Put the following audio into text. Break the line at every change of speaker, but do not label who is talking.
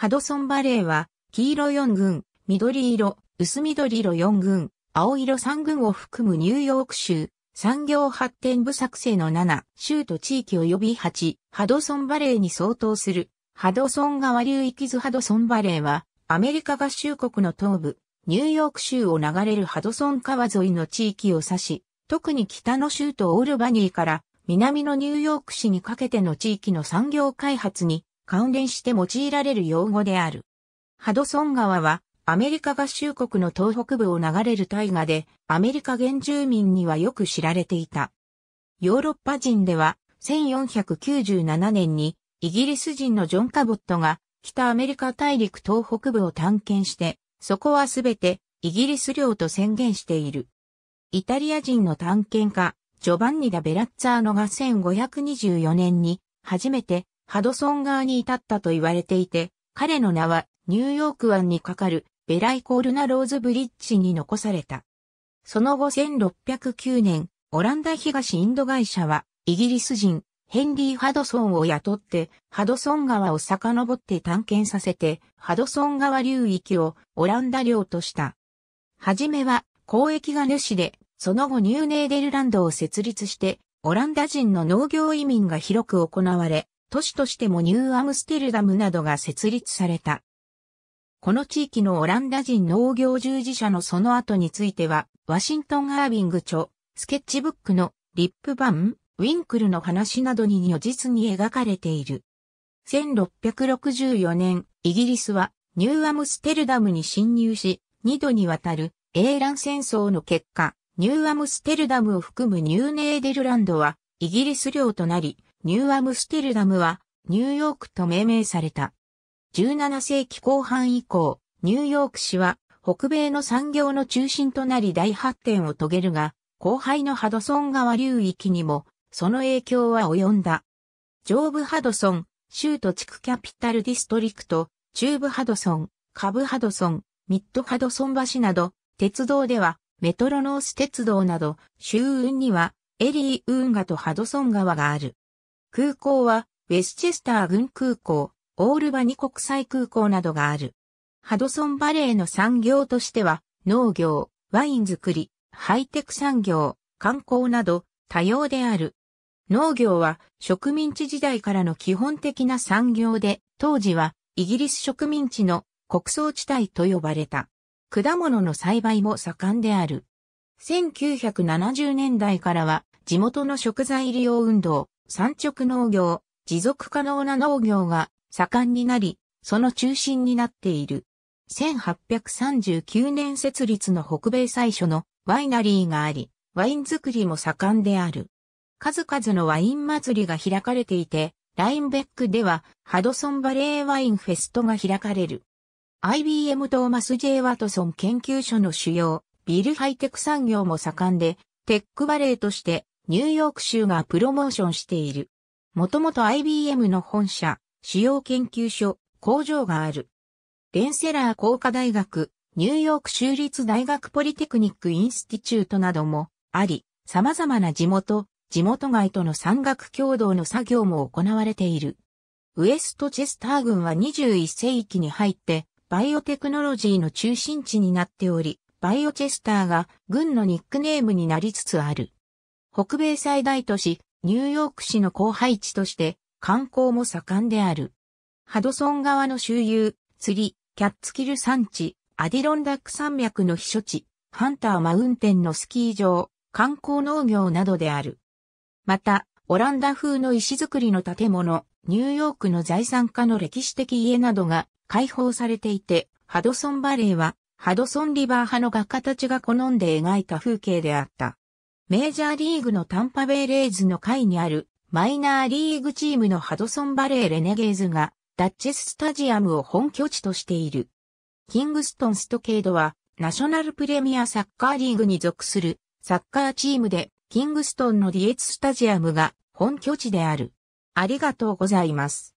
ハドソンバレーは、黄色4軍、緑色、薄緑色4軍、青色3軍を含むニューヨーク州、産業発展部作成の7、州と地域及び8、ハドソンバレーに相当する、ハドソン川流域図ハドソンバレーは、アメリカ合衆国の東部、ニューヨーク州を流れるハドソン川沿いの地域を指し、特に北の州とオールバニーから南のニューヨーク市にかけての地域の産業開発に関連して用いられる用語である。ハドソン川はアメリカ合衆国の東北部を流れる大河でアメリカ原住民にはよく知られていた。ヨーロッパ人では1497年にイギリス人のジョン・カボットが北アメリカ大陸東北部を探検して、そこはすべてイギリス領と宣言している。イタリア人の探検家、ジョバンニ・ダ・ベラッツァーノが1524年に初めてハドソン川に至ったと言われていて、彼の名はニューヨーク湾に架かるベライコールナローズブリッジに残された。その後1609年、オランダ東インド会社はイギリス人ヘンリー・ハドソンを雇ってハドソン川を遡って探検させてハドソン川流域をオランダ領とした。はじめは交易が主で、その後ニューネーデルランドを設立してオランダ人の農業移民が広く行われ、都市としてもニューアムステルダムなどが設立された。この地域のオランダ人農業従事者のその後については、ワシントン・アービング著、スケッチブックのリップバン、ウィンクルの話などに如実に描かれている。1664年、イギリスはニューアムステルダムに侵入し、2度にわたる英乱戦争の結果、ニューアムステルダムを含むニューネーデルランドはイギリス領となり、ニューアムステルダムはニューヨークと命名された。17世紀後半以降、ニューヨーク市は北米の産業の中心となり大発展を遂げるが、後輩のハドソン川流域にもその影響は及んだ。上部ハドソン、州都地区キャピタルディストリクト、中部ハドソン、下部ハドソン、ミッドハドソン橋など、鉄道ではメトロノース鉄道など、州運にはエリー運河とハドソン川がある。空港は、ウェスチェスター軍空港、オールバニ国際空港などがある。ハドソンバレーの産業としては、農業、ワイン作り、ハイテク産業、観光など多様である。農業は植民地時代からの基本的な産業で、当時はイギリス植民地の国葬地帯と呼ばれた。果物の栽培も盛んである。1970年代からは地元の食材利用運動、産直農業、持続可能な農業が盛んになり、その中心になっている。1839年設立の北米最初のワイナリーがあり、ワイン作りも盛んである。数々のワイン祭りが開かれていて、ラインベックではハドソンバレーワインフェストが開かれる。IBM トーマス J. ワトソン研究所の主要、ビルハイテク産業も盛んで、テックバレーとしてニューヨーク州がプロモーションしている。もともと IBM の本社、主要研究所、工場がある。レンセラー工科大学、ニューヨーク州立大学ポリテクニックインスティチュートなどもあり、様々な地元、地元外との山岳共同の作業も行われている。ウエストチェスター郡は21世紀に入って、バイオテクノロジーの中心地になっており、バイオチェスターが軍のニックネームになりつつある。北米最大都市、ニューヨーク市の後輩地として観光も盛んである。ハドソン川の周遊、釣り、キャッツキル山地、アディロンダック山脈の避暑地、ハンターマウンテンのスキー場、観光農業などである。また、オランダ風の石造りの建物、ニューヨークの財産家の歴史的家などが開放されていて、ハドソンバレーはハドソンリバー派の画家たちが好んで描いた風景であった。メジャーリーグのタンパベイレイズの会にあるマイナーリーグチームのハドソンバレーレネゲーズがダッチェススタジアムを本拠地としている。キングストンストケードはナショナルプレミアサッカーリーグに属するサッカーチームでキングストンのディエツスタジアムが本拠地である。ありがとうございます。